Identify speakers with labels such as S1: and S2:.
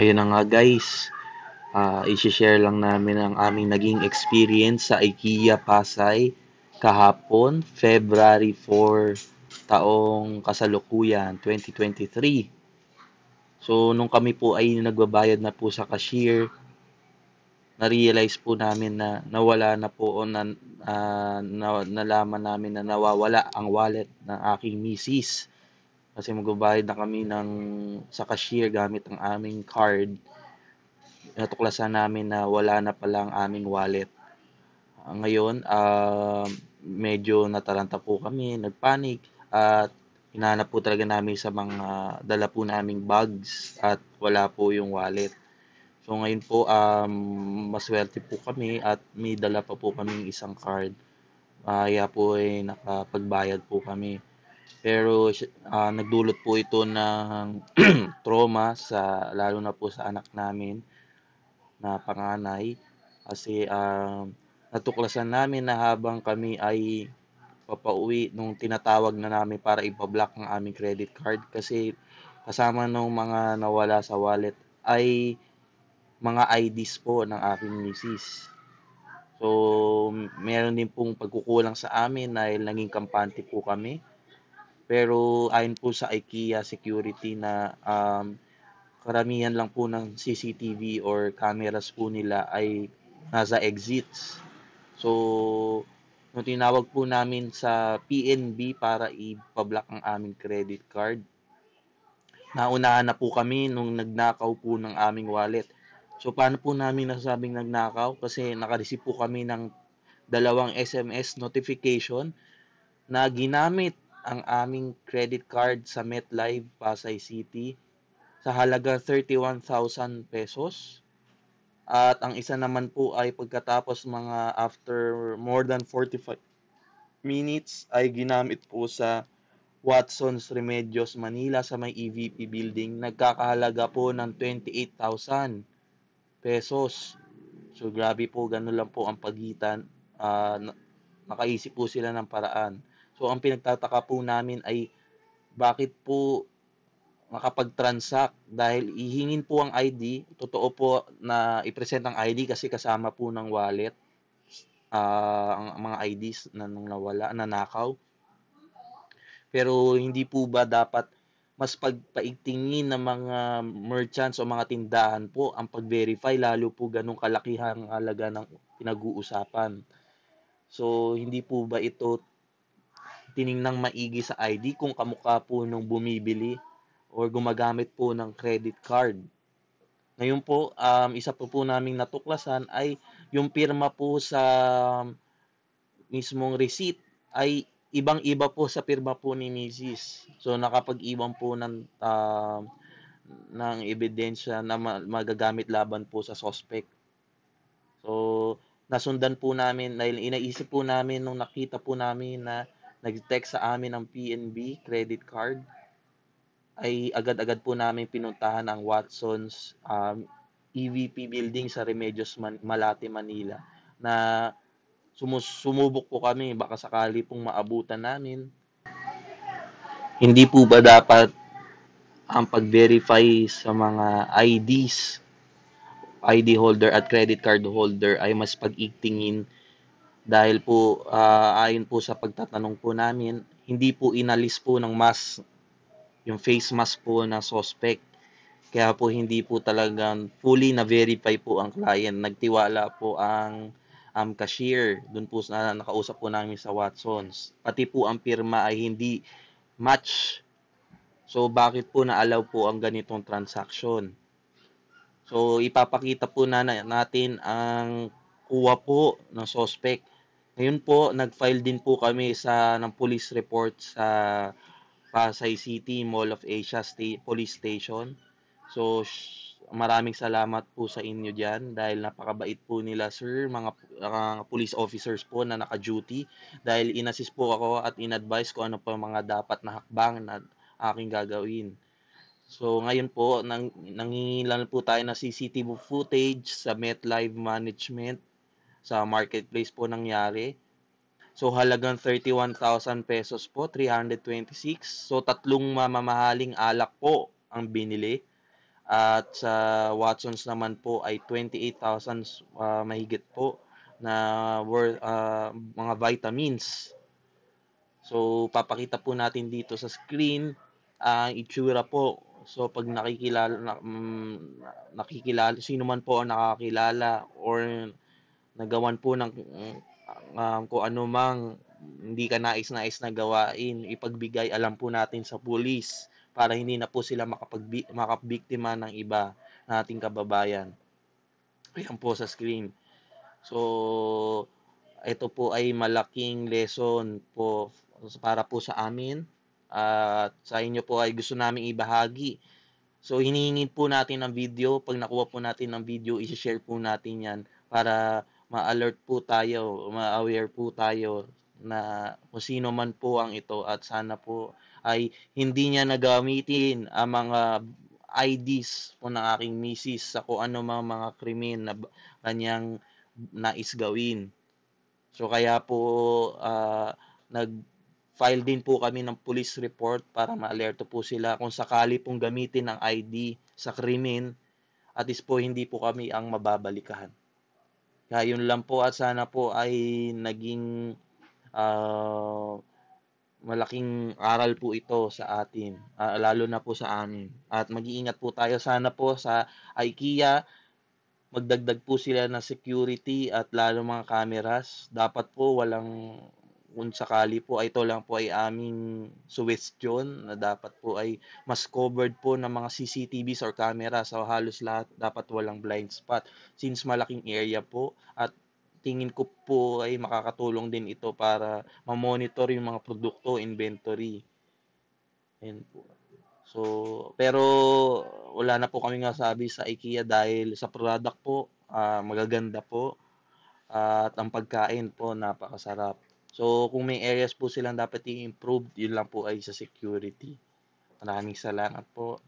S1: Ayun na nga guys, uh, isi-share lang namin ang aming naging experience sa IKEA Pasay kahapon, February 4, taong kasalukuyan, 2023. So, nung kami po ay nagbabayad na po sa cashier, na-realize po namin na nawala na po o na, uh, na, nalaman namin na nawawala ang wallet ng aking misis kasi magbabayad na kami ng sa cashier gamit ang aming card. Natuklasan namin na wala na pala ang aming wallet. Ah, ngayon, uh, medyo nataranta po kami, nagpanik at hinanap po talaga namin sa mga dala po naming bags at wala po yung wallet. So ngayon po um, maswerte po kami at may dala pa po kaming isang card. Kaya uh, po ay eh, nakapagbayad po kami. Pero uh, nagdulot po ito ng trauma sa lalo na po sa anak namin na panganay kasi uh, natuklasan namin na habang kami ay papauwi nung tinatawag na namin para ipablock ang aming credit card kasi kasama nung mga nawala sa wallet ay mga IDs po ng aking misis. So, meron din pong pagkukulang sa amin dahil naging kampante po kami pero ayon po sa IKEA security na um, karamihan lang po ng CCTV or cameras po nila ay nasa exits. So, nung tinawag po namin sa PNB para ipablock ang aming credit card, naunahan na po kami nung nagnakaw po ng aming wallet. So, paano po namin nasabing nagnakaw? Kasi nakareceive po kami ng dalawang SMS notification na ginamit ang aming credit card sa MetLife Pasay City sa halagang 31,000 pesos. At ang isa naman po ay pagkatapos mga after more than 45 minutes ay ginamit po sa Watson's Remedios Manila sa may EVP building nagkakahalaga po ng 28,000 pesos. So grabe po, ganun lang po ang pagitan. Uh, nakaisip po sila ng paraan. So ang pinagtataka po namin ay bakit po makapag-transact dahil ihingin po ang ID. Totoo po na i-present ang ID kasi kasama po ng wallet uh, ang mga IDs na nung nawala, nanakaw. Pero hindi po ba dapat mas pagpaigtingin ng mga merchants o mga tindahan po ang pag-verify lalo po ganong kalakihang halaga ng pinag-uusapan. So hindi po ba ito tiningnang maigi sa ID kung kamukha po nung bumibili or gumagamit po ng credit card. Ngayon po, um, isa po po naming natuklasan ay yung pirma po sa um, mismong receipt ay ibang-iba po sa pirma po ni Mrs. So nakapag-iwan po ng uh, ng ebidensya na magagamit laban po sa suspect. So nasundan po namin dahil inaisip po namin nung nakita po namin na nag-text sa amin ng PNB credit card, ay agad-agad po namin pinuntahan ang Watson's um, EVP building sa Remedios, Man- Malate, Manila na sumus sumubok po kami baka sakali pong maabutan namin. Hindi po ba dapat ang pag-verify sa mga IDs, ID holder at credit card holder ay mas pag-igtingin dahil po uh, ayon po sa pagtatanong po namin, hindi po inalis po ng mas yung face mask po na suspect. Kaya po hindi po talagang fully na-verify po ang client. Nagtiwala po ang um, cashier doon po na nakausap po namin sa Watsons. Pati po ang pirma ay hindi match. So bakit po naalaw po ang ganitong transaction? So ipapakita po na natin ang kuha po ng suspect ngayon po, nag-file din po kami sa ng police report sa Pasay City Mall of Asia State Police Station. So maraming salamat po sa inyo diyan dahil napakabait po nila sir, mga uh, police officers po na naka-duty dahil inassist po ako at inadvise ko ano po mga dapat na hakbang na aking gagawin. So ngayon po nang nangingilan po tayo ng CCTV footage sa MetLife Management sa marketplace po nangyari. So halagang 31,000 pesos po, 326. So tatlong mamahaling alak po ang binili. At sa Watsons naman po ay 28,000 uh, ah, mahigit po na worth, uh, mga vitamins. So papakita po natin dito sa screen ang uh, itsura po. So pag nakikilala na, um, mm, nakikilala sino man po ang nakakilala or nagawan po ng mm, um, kung ano mang hindi ka nais-nais na gawain, ipagbigay alam po natin sa pulis para hindi na po sila makapagbi- makabiktima ng iba ating kababayan. Ayan po sa screen. So, ito po ay malaking lesson po para po sa amin at uh, sa inyo po ay gusto namin ibahagi. So, hinihingi po natin ng video. Pag nakuha po natin ng video, isi-share po natin yan para ma-alert po tayo, ma-aware po tayo na kung sino man po ang ito at sana po ay hindi niya nagamitin ang mga IDs po ng aking misis sa kung ano mga mga krimen na kanyang nais gawin. So kaya po uh, nag-file din po kami ng police report para ma maalerto po sila kung sakali pong gamitin ang ID sa krimen at is po hindi po kami ang mababalikahan. Kaya ah, yun lang po at sana po ay naging uh, malaking aral po ito sa atin, uh, lalo na po sa amin. At mag-iingat po tayo sana po sa IKEA, magdagdag po sila ng security at lalo mga cameras. Dapat po walang kung sakali po ito lang po ay aming suwestiyon na dapat po ay mas covered po ng mga CCTVs or camera sa so halos lahat dapat walang blind spot since malaking area po at tingin ko po ay makakatulong din ito para ma-monitor yung mga produkto, inventory. Ayan po. So, pero wala na po kami nga sabi sa IKEA dahil sa product po, uh, magaganda po. at ang pagkain po, napakasarap. So, kung may areas po silang dapat i-improve, yun lang po ay sa security. Maraming salamat po.